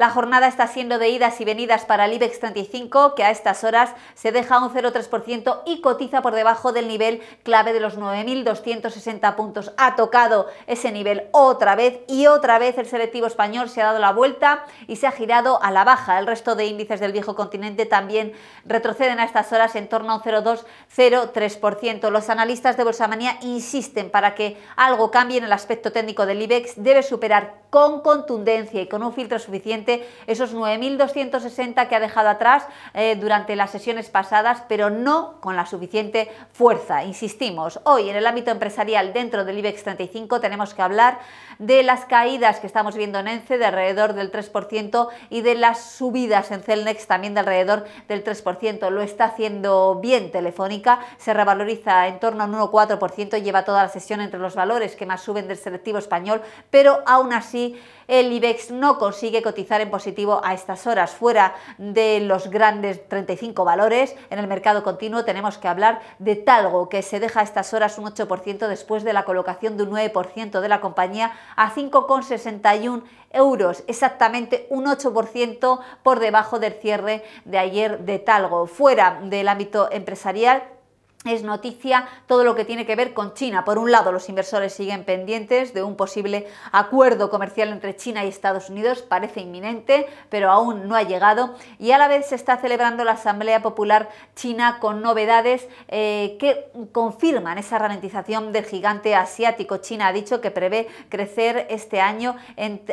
La jornada está siendo de idas y venidas para el IBEX 35, que a estas horas se deja un 0,3% y cotiza por debajo del nivel clave de los 9.260 puntos. Ha tocado ese nivel otra vez y otra vez el selectivo español se ha dado la vuelta y se ha girado a la baja. El resto de índices del viejo continente también retroceden a estas horas en torno a un 0,2-0,3%. Los analistas de Manía insisten para que algo cambie en el aspecto técnico del IBEX, debe superar con contundencia y con un filtro suficiente esos 9.260 que ha dejado atrás eh, durante las sesiones pasadas, pero no con la suficiente fuerza. Insistimos, hoy en el ámbito empresarial dentro del IBEX 35 tenemos que hablar de las caídas que estamos viendo en ENCE de alrededor del 3% y de las subidas en Celnex también de alrededor del 3%. Lo está haciendo bien Telefónica, se revaloriza en torno a un 1,4%, lleva toda la sesión entre los valores que más suben del selectivo español, pero aún así el IBEX no consigue cotizar en positivo a estas horas. Fuera de los grandes 35 valores, en el mercado continuo tenemos que hablar de Talgo, que se deja a estas horas un 8% después de la colocación de un 9% de la compañía a 5,61 euros, exactamente un 8% por debajo del cierre de ayer de Talgo. Fuera del ámbito empresarial, es noticia todo lo que tiene que ver con China. Por un lado, los inversores siguen pendientes de un posible acuerdo comercial entre China y Estados Unidos, parece inminente, pero aún no ha llegado. Y a la vez se está celebrando la Asamblea Popular China con novedades eh, que confirman esa ralentización del gigante asiático. China ha dicho que prevé crecer este año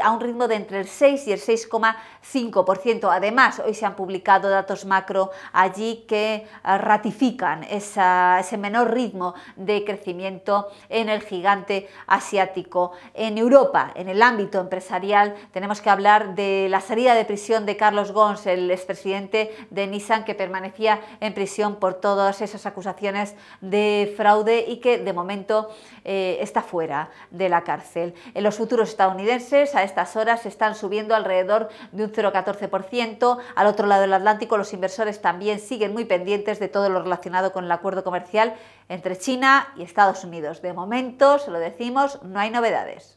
a un ritmo de entre el 6 y el 6,5%. Además, hoy se han publicado datos macro allí que eh, ratifican esa ese menor ritmo de crecimiento en el gigante asiático. En Europa, en el ámbito empresarial, tenemos que hablar de la salida de prisión de Carlos Gons, el expresidente de Nissan, que permanecía en prisión por todas esas acusaciones de fraude y que de momento eh, está fuera de la cárcel. En los futuros estadounidenses, a estas horas, están subiendo alrededor de un 0,14%. Al otro lado del Atlántico, los inversores también siguen muy pendientes de todo lo relacionado con el acuerdo comercial entre China y Estados Unidos. De momento, se lo decimos, no hay novedades.